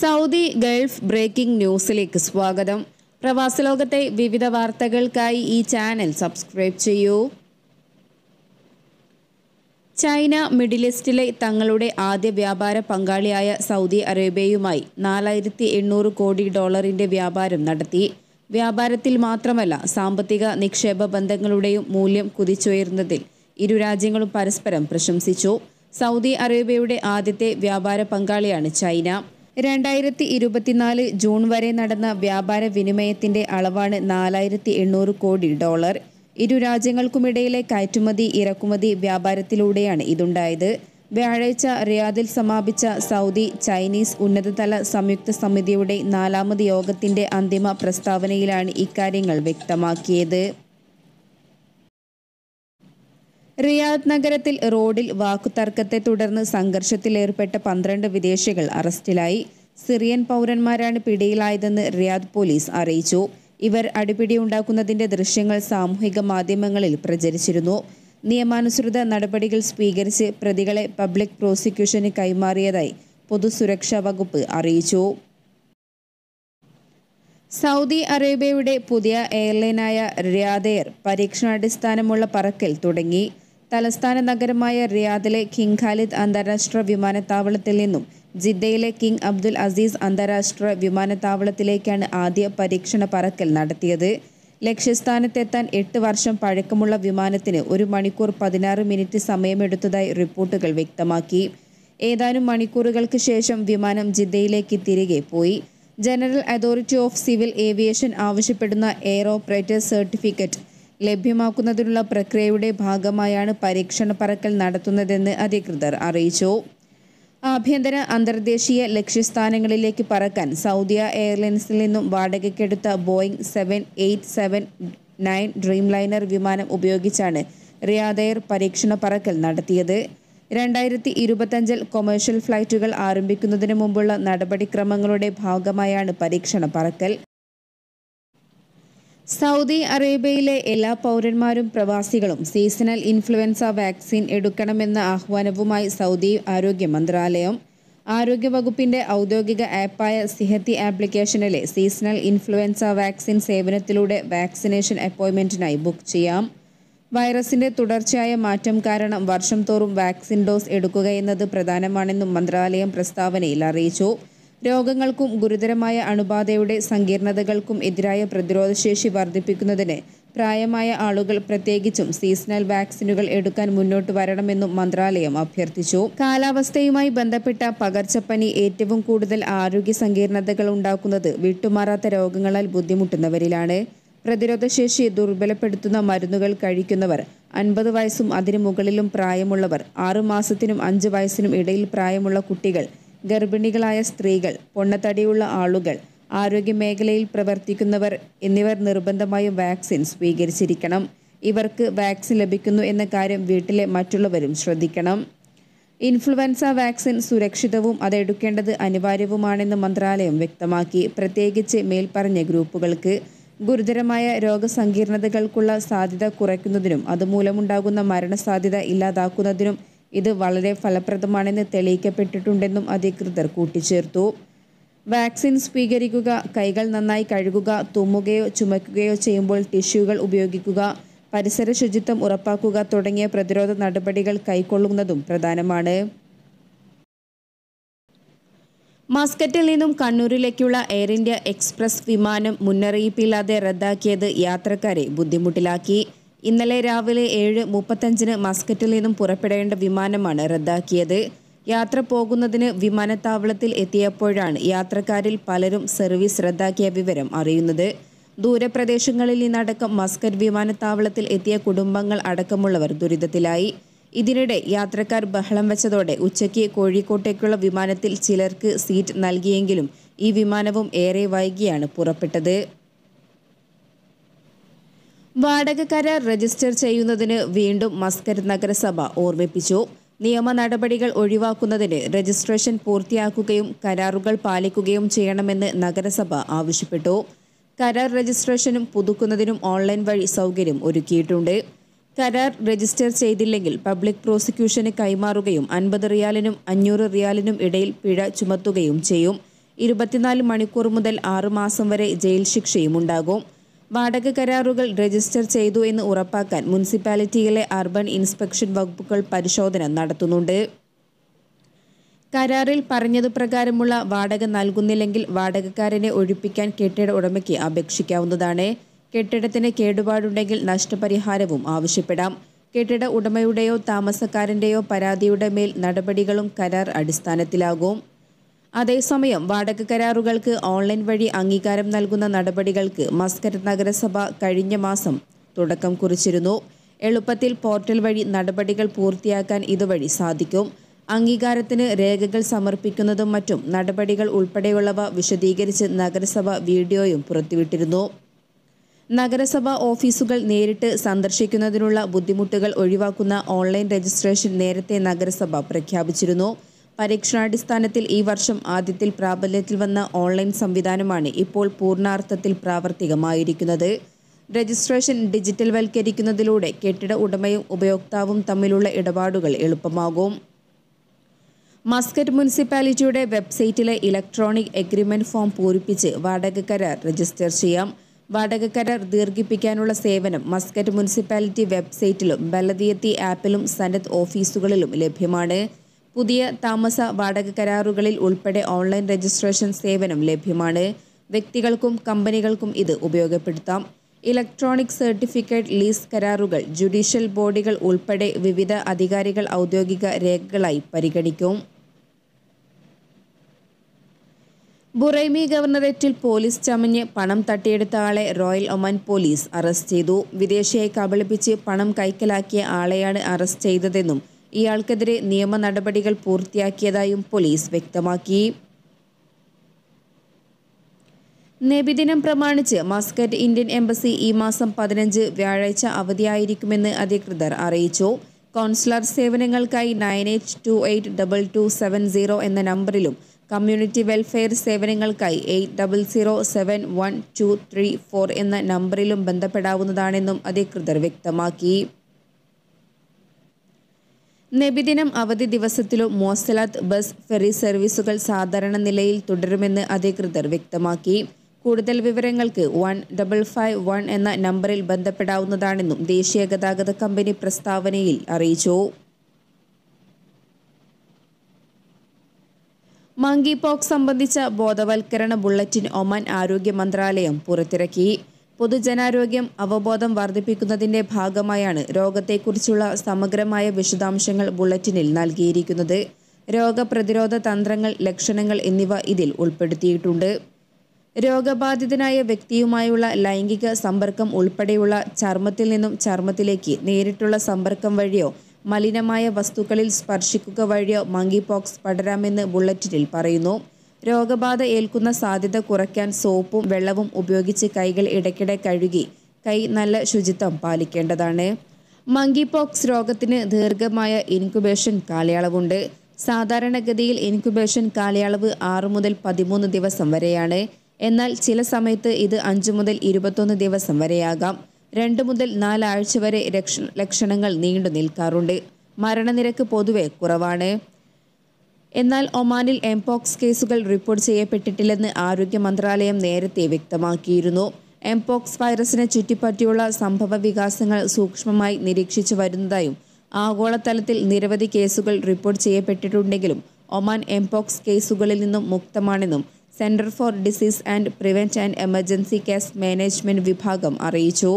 Saudi Gulf breaking ന്യൂസിലേക്ക് സ്വാഗതം പ്രവാസ ലോകത്തെ വിവിധ വാർത്തകൾക്കായി ഈ ചാനൽ സബ്സ്ക്രൈബ് ചെയ്യൂ ചൈന മിഡിൽ ഈസ്റ്റിലെ തങ്ങളുടെ ആദ്യ വ്യാപാര പങ്കാളിയായ സൗദി അറേബ്യയുമായി നാലായിരത്തി എണ്ണൂറ് കോടി ഡോളറിന്റെ വ്യാപാരം നടത്തി വ്യാപാരത്തിൽ മാത്രമല്ല സാമ്പത്തിക നിക്ഷേപ ബന്ധങ്ങളുടെയും മൂല്യം കുതിച്ചുയർന്നതിൽ ഇരു രാജ്യങ്ങളും പരസ്പരം പ്രശംസിച്ചു സൗദി അറേബ്യയുടെ ആദ്യത്തെ വ്യാപാര പങ്കാളിയാണ് ചൈന രണ്ടായിരത്തി ഇരുപത്തിനാല് ജൂൺ വരെ നടന്ന വ്യാപാര വിനിമയത്തിന്റെ അളവാണ് നാലായിരത്തി എണ്ണൂറ് കോടി ഡോളർ ഇരു രാജ്യങ്ങൾക്കുമിടയിലെ കയറ്റുമതി ഇറക്കുമതി വ്യാപാരത്തിലൂടെയാണ് ഇതുണ്ടായത് വ്യാഴാഴ്ച റിയാദിൽ സമാപിച്ച സൗദി ചൈനീസ് ഉന്നതതല സംയുക്ത സമിതിയുടെ നാലാമത് യോഗത്തിന്റെ അന്തിമ പ്രസ്താവനയിലാണ് ഇക്കാര്യങ്ങൾ വ്യക്തമാക്കിയത് റിയാദ് നഗരത്തിൽ റോഡിൽ വാക്കുതർക്കത്തെ തുടർന്ന് സംഘർഷത്തിലേർപ്പെട്ട പന്ത്രണ്ട് വിദേശികൾ അറസ്റ്റിലായി സിറിയൻ പൗരന്മാരാണ് പിടിയിലായതെന്ന് റിയാദ് പോലീസ് അറിയിച്ചു ഇവർ അടിപിടി ഉണ്ടാക്കുന്നതിന്റെ ദൃശ്യങ്ങൾ സാമൂഹിക മാധ്യമങ്ങളിൽ പ്രചരിച്ചിരുന്നു നിയമാനുസൃത നടപടികൾ സ്വീകരിച്ച് പ്രതികളെ പബ്ലിക് പ്രോസിക്യൂഷന് കൈമാറിയതായി പൊതുസുരക്ഷാ വകുപ്പ് അറിയിച്ചു സൗദി അറേബ്യയുടെ പുതിയ എയർലൈനായ റിയാദെയർ പരീക്ഷണാടിസ്ഥാനമുള്ള പറക്കൽ തുടങ്ങി തലസ്ഥാന നഗരമായ റിയാദിലെ കിങ് ഖാലിദ് അന്താരാഷ്ട്ര വിമാനത്താവളത്തിൽ നിന്നും ജിദ്ദയിലെ കിങ് അബ്ദുൽ അസീസ് അന്താരാഷ്ട്ര വിമാനത്താവളത്തിലേക്കാണ് ആദ്യ പരീക്ഷണ പറക്കൽ നടത്തിയത് ലക്ഷ്യസ്ഥാനത്തെത്താൻ എട്ട് വർഷം പഴക്കമുള്ള വിമാനത്തിന് ഒരു മണിക്കൂർ പതിനാറ് മിനിറ്റ് സമയമെടുത്തതായി റിപ്പോർട്ടുകൾ വ്യക്തമാക്കി ഏതാനും മണിക്കൂറുകൾക്ക് ശേഷം വിമാനം ജിദ്ദയിലേക്ക് തിരികെ പോയി general authority of civil aviation ആവശ്യപ്പെടുന്ന എയർ ഓപ്പറേറ്റർ സർട്ടിഫിക്കറ്റ് ലഭ്യമാക്കുന്നതിനുള്ള പ്രക്രിയയുടെ ഭാഗമായാണ് പരീക്ഷണ പറക്കൽ നടത്തുന്നതെന്ന് അധികൃതർ അറിയിച്ചു ആഭ്യന്തര അന്തർദേശീയ ലക്ഷ്യസ്ഥാനങ്ങളിലേക്ക് പറക്കാൻ സൗദിയ എയർലൈൻസിൽ നിന്നും വാടകയ്ക്കെടുത്ത Boeing seven eight seven nine dreamliner വിമാനം ഉപയോഗിച്ചാണ് റിയാദ് എയർ പരീക്ഷണ പറക്കൽ നടത്തിയത് രണ്ടായിരത്തി ഇരുപത്തഞ്ചിൽ കൊമേഴ്ഷ്യൽ ഫ്ലൈറ്റുകൾ ആരംഭിക്കുന്നതിന് മുമ്പുള്ള നടപടിക്രമങ്ങളുടെ ഭാഗമായാണ് പരീക്ഷണ പറക്കൽ സൗദി അറേബ്യയിലെ എല്ലാ പൗരന്മാരും പ്രവാസികളും സീസണൽ ഇൻഫ്ലുവൻസ വാക്സിൻ എടുക്കണമെന്ന ആഹ്വാനവുമായി സൗദി ആരോഗ്യ മന്ത്രാലയം ആരോഗ്യവകുപ്പിന്റെ ഔദ്യോഗിക ആപ്പായ സിഹത്തി ആപ്ലിക്കേഷനിലെ സീസണൽ ഇൻഫ്ലുവൻസ വാക്സിൻ സേവനത്തിലൂടെ വാക്സിനേഷൻ അപ്പോയിൻമെന്റിനായി ബുക്ക് ചെയ്യാം വൈറസിന്റെ തുടർച്ചയായ മാറ്റം കാരണം വർഷം തോറും വാക്സിൻ ഡോസ് എടുക്കുകയെന്നത് പ്രധാനമാണെന്നും മന്ത്രാലയം പ്രസ്താവനയിൽ അറിയിച്ചു രോഗങ്ങൾക്കും ഗുരുതരമായ അണുബാധയുടെ സങ്കീർണതകൾക്കും എതിരായ പ്രതിരോധശേഷി വർദ്ധിപ്പിക്കുന്നതിന് പ്രായമായ ആളുകൾ പ്രത്യേകിച്ചും സീസണൽ വാക്സിനുകൾ എടുക്കാൻ മുന്നോട്ട് വരണമെന്നും മന്ത്രാലയം അഭ്യർത്ഥിച്ചു കാലാവസ്ഥയുമായി ബന്ധപ്പെട്ട പകർച്ചപ്പനി ഏറ്റവും കൂടുതൽ ആരോഗ്യ സങ്കീർണതകൾ ഉണ്ടാക്കുന്നത് വിട്ടുമാറാത്ത രോഗങ്ങളാൽ ബുദ്ധിമുട്ടുന്നവരിലാണ് പ്രതിരോധശേഷി ദുർബലപ്പെടുത്തുന്ന മരുന്നുകൾ കഴിക്കുന്നവർ അൻപത് വയസ്സും അതിനു മുകളിലും പ്രായമുള്ളവർ ആറുമാസത്തിനും അഞ്ച് വയസ്സിനും ഇടയിൽ പ്രായമുള്ള കുട്ടികൾ ഗർഭിണികളായ സ്ത്രീകൾ പൊണ്ണത്തടിയുള്ള ആളുകൾ ആരോഗ്യമേഖലയിൽ പ്രവർത്തിക്കുന്നവർ എന്നിവർ നിർബന്ധമായും വാക്സിൻ സ്വീകരിച്ചിരിക്കണം ഇവർക്ക് വാക്സിൻ ലഭിക്കുന്നു എന്ന കാര്യം വീട്ടിലെ മറ്റുള്ളവരും ശ്രദ്ധിക്കണം ഇൻഫ്ലുവൻസ വാക്സിൻ സുരക്ഷിതവും അതെടുക്കേണ്ടത് അനിവാര്യവുമാണെന്ന് മന്ത്രാലയം വ്യക്തമാക്കി പ്രത്യേകിച്ച് മേൽപ്പറഞ്ഞ ഗ്രൂപ്പുകൾക്ക് ഗുരുതരമായ രോഗസങ്കീർണതകൾക്കുള്ള സാധ്യത കുറയ്ക്കുന്നതിനും അതുമൂലമുണ്ടാകുന്ന മരണസാധ്യത ഇല്ലാതാക്കുന്നതിനും ഇത് വളരെ ഫലപ്രദമാണെന്ന് തെളിയിക്കപ്പെട്ടിട്ടുണ്ടെന്നും അധികൃതർ കൂട്ടിച്ചേർത്തു വാക്സിൻ സ്വീകരിക്കുക കൈകൾ നന്നായി കഴുകുക തുമ്മുകയോ ചുമക്കുകയോ ചെയ്യുമ്പോൾ ടിഷ്യൂകൾ ഉപയോഗിക്കുക പരിസര ശുചിത്വം ഉറപ്പാക്കുക തുടങ്ങിയ പ്രതിരോധ നടപടികൾ കൈക്കൊള്ളുന്നതും പ്രധാനമാണ് മസ്കറ്റിൽ നിന്നും കണ്ണൂരിലേക്കുള്ള എയർ ഇന്ത്യ എക്സ്പ്രസ് വിമാനം മുന്നറിയിപ്പില്ലാതെ റദ്ദാക്കിയത് യാത്രക്കാരെ ബുദ്ധിമുട്ടിലാക്കി ഇന്നലെ രാവിലെ ഏഴ് മുപ്പത്തഞ്ചിന് മസ്കറ്റിൽ നിന്നും പുറപ്പെടേണ്ട വിമാനമാണ് റദ്ദാക്കിയത് യാത്ര പോകുന്നതിന് വിമാനത്താവളത്തിൽ എത്തിയപ്പോഴാണ് യാത്രക്കാരിൽ പലരും സർവീസ് റദ്ദാക്കിയ വിവരം അറിയുന്നത് ദൂരപ്രദേശങ്ങളിൽ നിന്നടക്കം മസ്കറ്റ് വിമാനത്താവളത്തിൽ എത്തിയ കുടുംബങ്ങൾ അടക്കമുള്ളവർ ദുരിതത്തിലായി ഇതിനിടെ യാത്രക്കാർ ബഹളം വെച്ചതോടെ ഉച്ചയ്ക്ക് കോഴിക്കോട്ടേക്കുള്ള വിമാനത്തിൽ ചിലർക്ക് സീറ്റ് നൽകിയെങ്കിലും ഈ വിമാനവും ഏറെ വൈകിയാണ് പുറപ്പെട്ടത് വാടക കരാർ രജിസ്റ്റർ ചെയ്യുന്നതിന് വീണ്ടും മസ്കർ നഗരസഭ ഓർമ്മിപ്പിച്ചു നിയമ നടപടികൾ ഒഴിവാക്കുന്നതിന് രജിസ്ട്രേഷൻ പൂർത്തിയാക്കുകയും കരാറുകൾ പാലിക്കുകയും ചെയ്യണമെന്ന് നഗരസഭ ആവശ്യപ്പെട്ടു കരാർ രജിസ്ട്രേഷനും പുതുക്കുന്നതിനും ഓൺലൈൻ വഴി സൗകര്യം ഒരുക്കിയിട്ടുണ്ട് കരാർ രജിസ്റ്റർ ചെയ്തില്ലെങ്കിൽ പബ്ലിക് പ്രോസിക്യൂഷന് കൈമാറുകയും അൻപത് റിയാലിനും അഞ്ഞൂറ് റിയാലിനും ഇടയിൽ പിഴ ചുമത്തുകയും ചെയ്യും ഇരുപത്തിനാല് മണിക്കൂർ മുതൽ ആറുമാസം വരെ ജയിൽ ശിക്ഷയും ഉണ്ടാകും വാടക കരാറുകൾ രജിസ്റ്റർ ചെയ്തു എന്ന് ഉറപ്പാക്കാൻ മുനിസിപ്പാലിറ്റിയിലെ അർബൻ ഇൻസ്പെക്ഷൻ വകുപ്പുകൾ പരിശോധന നടത്തുന്നുണ്ട് കരാറിൽ പറഞ്ഞതുപ്രകാരമുള്ള പ്രകാരമുള്ള വാടക നൽകുന്നില്ലെങ്കിൽ വാടകക്കാരനെ ഒഴിപ്പിക്കാൻ കെട്ടിട ഉടമയ്ക്ക് അപേക്ഷിക്കാവുന്നതാണ് കെട്ടിടത്തിന് കേടുപാടുണ്ടെങ്കിൽ നഷ്ടപരിഹാരവും ആവശ്യപ്പെടാം കെട്ടിട ഉടമയുടെയോ താമസക്കാരൻ്റെയോ പരാതിയുടെ മേൽ നടപടികളും കരാർ അടിസ്ഥാനത്തിലാകും അതേസമയം വാടക കരാറുകൾക്ക് ഓൺലൈൻ വഴി അംഗീകാരം നൽകുന്ന നടപടികൾക്ക് മസ്കറ്റ് നഗരസഭ കഴിഞ്ഞ മാസം തുടക്കം കുറിച്ചിരുന്നു എളുപ്പത്തിൽ പോർട്ടൽ വഴി നടപടികൾ പൂർത്തിയാക്കാൻ ഇതുവഴി സാധിക്കും അംഗീകാരത്തിന് രേഖകൾ സമർപ്പിക്കുന്നതും മറ്റും നടപടികൾ ഉൾപ്പെടെയുള്ളവ വിശദീകരിച്ച് നഗരസഭ വീഡിയോയും പുറത്തുവിട്ടിരുന്നു നഗരസഭാ ഓഫീസുകൾ നേരിട്ട് സന്ദർശിക്കുന്നതിനുള്ള ബുദ്ധിമുട്ടുകൾ ഒഴിവാക്കുന്ന ഓൺലൈൻ രജിസ്ട്രേഷൻ നേരത്തെ നഗരസഭ പ്രഖ്യാപിച്ചിരുന്നു പരീക്ഷണാടിസ്ഥാനത്തിൽ ഈ വർഷം ആദ്യത്തിൽ പ്രാബല്യത്തിൽ വന്ന ഓൺലൈൻ സംവിധാനമാണ് ഇപ്പോൾ പൂർണ്ണാർത്ഥത്തിൽ പ്രാവർത്തികമായിരിക്കുന്നത് രജിസ്ട്രേഷൻ ഡിജിറ്റൽ വൽക്കരിക്കുന്നതിലൂടെ കെട്ടിട ഉടമയും ഉപയോക്താവും തമ്മിലുള്ള ഇടപാടുകൾ എളുപ്പമാകും മസ്കറ്റ് മുനിസിപ്പാലിറ്റിയുടെ വെബ്സൈറ്റിലെ ഇലക്ട്രോണിക് എഗ്രിമെന്റ് ഫോം പൂരിപ്പിച്ച് വാടക കരാർ രജിസ്റ്റർ ചെയ്യാം വാടക കരാർ ദീർഘിപ്പിക്കാനുള്ള സേവനം മസ്കറ്റ് മുനിസിപ്പാലിറ്റി വെബ്സൈറ്റിലും ബലദിയത്തി ആപ്പിലും സന്നദ്ധ ഓഫീസുകളിലും ലഭ്യമാണ് പുതിയ താമസ വാടക കരാറുകളിൽ ഉൾപ്പെടെ ഓൺലൈൻ രജിസ്ട്രേഷൻ സേവനം ലഭ്യമാണ് വ്യക്തികൾക്കും കമ്പനികൾക്കും ഇത് ഉപയോഗപ്പെടുത്താം ഇലക്ട്രോണിക് സർട്ടിഫിക്കറ്റ് ലീസ് കരാറുകൾ ജുഡീഷ്യൽ ബോഡികൾ ഉൾപ്പെടെ വിവിധ അധികാരികൾ ഔദ്യോഗിക രേഖകളായി പരിഗണിക്കും ബുറൈമി ഗവർണറേറ്റിൽ പോലീസ് ചമഞ്ഞ് പണം തട്ടിയെടുത്ത ആളെ റോയൽ ഒമാൻ പോലീസ് അറസ്റ്റ് ചെയ്തു വിദേശിയെ കബളിപ്പിച്ച് പണം കൈക്കലാക്കിയ ആളെയാണ് അറസ്റ്റ് ചെയ്തതെന്നും ഇയാൾക്കെതിരെ നിയമ നടപടികൾ പൂർത്തിയാക്കിയതായും പോലീസ് വ്യക്തമാക്കി നബിദിനം പ്രമാണിച്ച് മസ്കറ്റ് ഇന്ത്യൻ എംബസി ഈ മാസം പതിനഞ്ച് വ്യാഴാഴ്ച അവധിയായിരിക്കുമെന്ന് അധികൃതർ അറിയിച്ചു കോൺസുലർ സേവനങ്ങൾക്കായി nine eight two eight double two seven zero എന്ന നമ്പറിലും കമ്മ്യൂണിറ്റി വെൽഫെയർ സേവനങ്ങൾക്കായി eight double zero seven one two three four എന്ന നമ്പറിലും ബന്ധപ്പെടാവുന്നതാണെന്നും അധികൃതർ വ്യക്തമാക്കി നബിദിനം അവധി ദിവസത്തിലോ മോസലാത്ത് ബസ് ഫെറി സർവീസുകൾ സാധാരണ നിലയിൽ തുടരുമെന്ന് അധികൃതർ വ്യക്തമാക്കി കൂടുതൽ വിവരങ്ങൾക്ക് വൺ ഡബിൾ ഫൈവ് വൺ എന്ന നമ്പറിൽ ബന്ധപ്പെടാവുന്നതാണെന്നും ദേശീയ ഗതാഗത കമ്പനി പ്രസ്താവനയിൽ അറിയിച്ചു മങ്കി പോക്സ് സംബന്ധിച്ച ബോധവൽക്കരണ ബുള്ളറ്റിൻ ഒമാൻ ആരോഗ്യ മന്ത്രാലയം പുറത്തിറക്കി പൊതുജനാരോഗ്യം അവബോധം വർദ്ധിപ്പിക്കുന്നതിന്റെ ഭാഗമായാണ് രോഗത്തെക്കുറിച്ചുള്ള സമഗ്രമായ വിശദാംശങ്ങൾ ബുള്ളറ്റിനിൽ നൽകിയിരിക്കുന്നത് രോഗപ്രതിരോധ തന്ത്രങ്ങൾ ലക്ഷണങ്ങൾ എന്നിവ ഇതിൽ ഉൾപ്പെടുത്തിയിട്ടുണ്ട് രോഗബാധിതനായ വ്യക്തിയുമായുള്ള ലൈംഗിക സമ്പർക്കം ഉൾപ്പെടെയുള്ള ചർമ്മത്തിൽ നിന്നും ചർമ്മത്തിലേക്ക് നേരിട്ടുള്ള സമ്പർക്കം വഴിയോ മലിനമായ വസ്തുക്കളിൽ സ്പർശിക്കുക വഴിയോ മങ്കി പോക്സ് പടരാമെന്ന് ബുള്ളറ്റിനിൽ പറയുന്നു രോഗബാധ ഏൽക്കുന്ന സാധ്യത കുറയ്ക്കാൻ സോപ്പും വെള്ളവും ഉപയോഗിച്ച് കൈകൾ ഇടയ്ക്കിടെ കഴുകി കൈ നല്ല ശുചിത്വം പാലിക്കേണ്ടതാണ് മങ്കി പോക്സ് രോഗത്തിന് ദീർഘമായ ഇൻക്യുബേഷൻ കാലയളവുണ്ട് സാധാരണഗതിയിൽ ഇൻക്യുബേഷൻ കാലയളവ് ആറു മുതൽ പതിമൂന്ന് ദിവസം വരെയാണ് എന്നാൽ ചില സമയത്ത് ഇത് അഞ്ചു മുതൽ ഇരുപത്തൊന്ന് ദിവസം വരെയാകാം രണ്ട് മുതൽ നാലാഴ്ച വരെ ലക്ഷണങ്ങൾ നീണ്ടു നിൽക്കാറുണ്ട് മരണനിരക്ക് പൊതുവെ കുറവാണ് എന്നാൽ ഒമാനിൽ എംപോക്സ് കേസുകൾ റിപ്പോർട്ട് ചെയ്യപ്പെട്ടിട്ടില്ലെന്ന് ആരോഗ്യ മന്ത്രാലയം നേരത്തെ വ്യക്തമാക്കിയിരുന്നു എംപോക്സ് വൈറസിനെ ചുറ്റിപ്പറ്റിയുള്ള സംഭവ വികാസങ്ങൾ സൂക്ഷ്മമായി നിരീക്ഷിച്ചു വരുന്നതായും ആഗോളതലത്തിൽ നിരവധി കേസുകൾ റിപ്പോർട്ട് ചെയ്യപ്പെട്ടിട്ടുണ്ടെങ്കിലും ഒമാൻ എംപോക്സ് കേസുകളിൽ നിന്നും മുക്തമാണെന്നും centre for disease and prevent and emergency case management വിഭാഗം അറിയിച്ചു